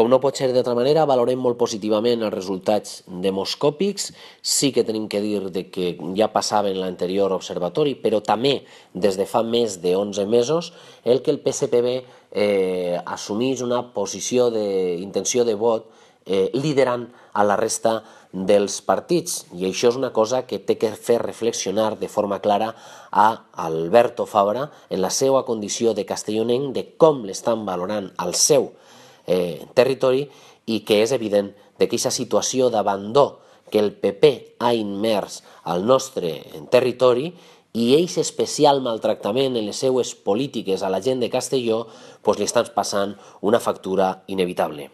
Com no pot ser d'altra manera, valorem molt positivament els resultats demoscòpics. Sí que tenim que dir de que ja passava en l'anterior observatori, però també des de fa més de 11 mesos el que el PSPB eh, assumís una posició d'intenció de, de vot eh, liderant a la resta dels partits. I això és una cosa que té que fer reflexionar de forma clara a Alberto Fabra en la seva condició de castellonenc de com l'estan valorant al seu eh, territori i que és evident de que aquesta situació d'abandó que el PP ha immers al nostre eh, territori i ells especial maltractament en les seues polítiques a la gent de Castelló pues, li estan passant una factura inevitable.